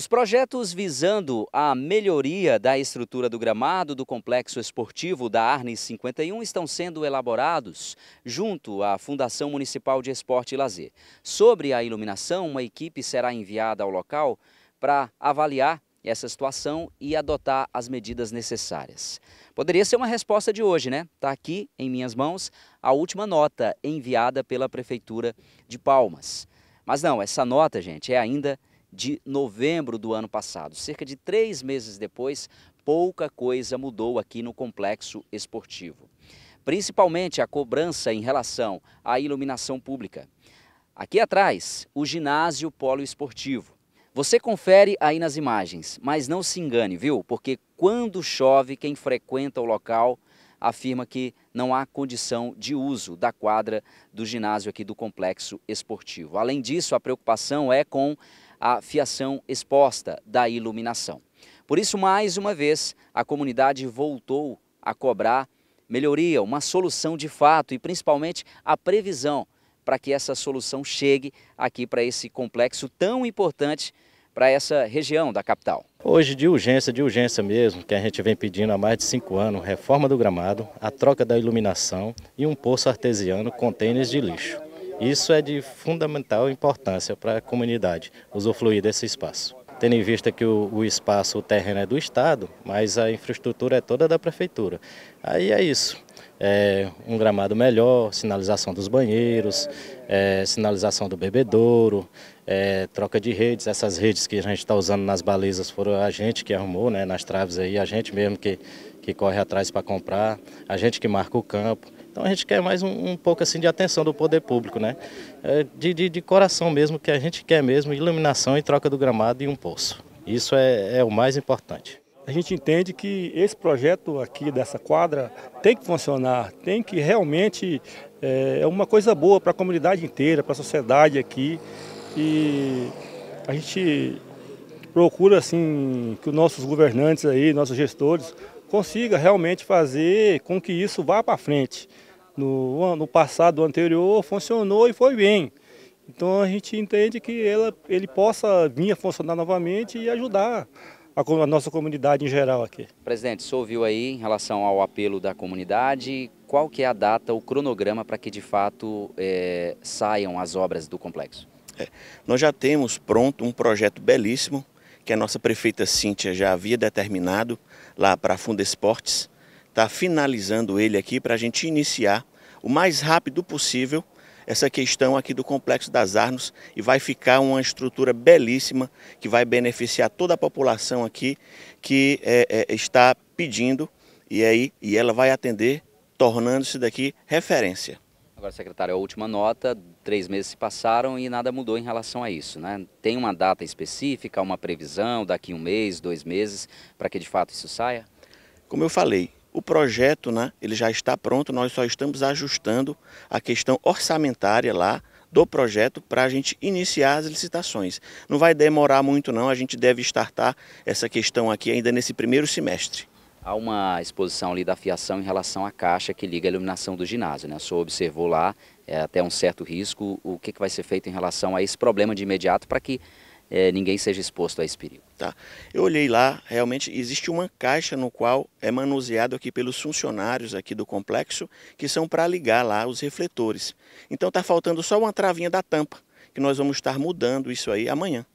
Os projetos visando a melhoria da estrutura do gramado do complexo esportivo da Arnes 51 estão sendo elaborados junto à Fundação Municipal de Esporte e Lazer. Sobre a iluminação, uma equipe será enviada ao local para avaliar essa situação e adotar as medidas necessárias. Poderia ser uma resposta de hoje, né? Está aqui em minhas mãos a última nota enviada pela Prefeitura de Palmas. Mas não, essa nota, gente, é ainda de novembro do ano passado. Cerca de três meses depois, pouca coisa mudou aqui no complexo esportivo. Principalmente a cobrança em relação à iluminação pública. Aqui atrás, o ginásio poliesportivo. Você confere aí nas imagens, mas não se engane, viu? Porque quando chove, quem frequenta o local afirma que não há condição de uso da quadra do ginásio aqui do complexo esportivo. Além disso, a preocupação é com a fiação exposta da iluminação. Por isso, mais uma vez, a comunidade voltou a cobrar melhoria, uma solução de fato e principalmente a previsão para que essa solução chegue aqui para esse complexo tão importante para essa região da capital. Hoje, de urgência, de urgência mesmo, que a gente vem pedindo há mais de cinco anos, reforma do gramado, a troca da iluminação e um poço artesiano com tênis de lixo. Isso é de fundamental importância para a comunidade usufruir desse espaço. Tendo em vista que o, o espaço, o terreno é do Estado, mas a infraestrutura é toda da Prefeitura. Aí é isso. É, um gramado melhor, sinalização dos banheiros, é, sinalização do bebedouro, é, troca de redes, essas redes que a gente está usando nas balizas foram a gente que arrumou, né, nas traves aí, a gente mesmo que, que corre atrás para comprar, a gente que marca o campo. Então a gente quer mais um, um pouco assim de atenção do poder público, né? É, de, de, de, coração mesmo, que a gente quer mesmo iluminação e troca do gramado e um poço. Isso é, é o mais importante. A gente entende que esse projeto aqui dessa quadra tem que funcionar, tem que realmente é, é uma coisa boa para a comunidade inteira, para a sociedade aqui. E a gente procura assim que os nossos governantes aí, nossos gestores consiga realmente fazer com que isso vá para frente. No, no passado anterior funcionou e foi bem. Então a gente entende que ela, ele possa vir a funcionar novamente e ajudar a, a nossa comunidade em geral aqui. Presidente, o ouviu aí em relação ao apelo da comunidade, qual que é a data, o cronograma para que de fato é, saiam as obras do complexo? É, nós já temos pronto um projeto belíssimo que a nossa prefeita Cíntia já havia determinado lá para a Funda Esportes. Está finalizando ele aqui para a gente iniciar o mais rápido possível essa questão aqui do Complexo das Arnos e vai ficar uma estrutura belíssima que vai beneficiar toda a população aqui que é, é, está pedindo e, aí, e ela vai atender, tornando-se daqui referência. Agora, secretário, a última nota, três meses se passaram e nada mudou em relação a isso. Né? Tem uma data específica, uma previsão, daqui um mês, dois meses, para que de fato isso saia? Como eu falei, o projeto né, ele já está pronto, nós só estamos ajustando a questão orçamentária lá do projeto para a gente iniciar as licitações. Não vai demorar muito não, a gente deve startar essa questão aqui ainda nesse primeiro semestre. Há uma exposição ali da fiação em relação à caixa que liga a iluminação do ginásio. Né? O senhor observou lá, é, até um certo risco, o que, que vai ser feito em relação a esse problema de imediato para que é, ninguém seja exposto a esse perigo. Tá. Eu olhei lá, realmente existe uma caixa no qual é manuseado aqui pelos funcionários aqui do complexo, que são para ligar lá os refletores. Então está faltando só uma travinha da tampa, que nós vamos estar mudando isso aí amanhã.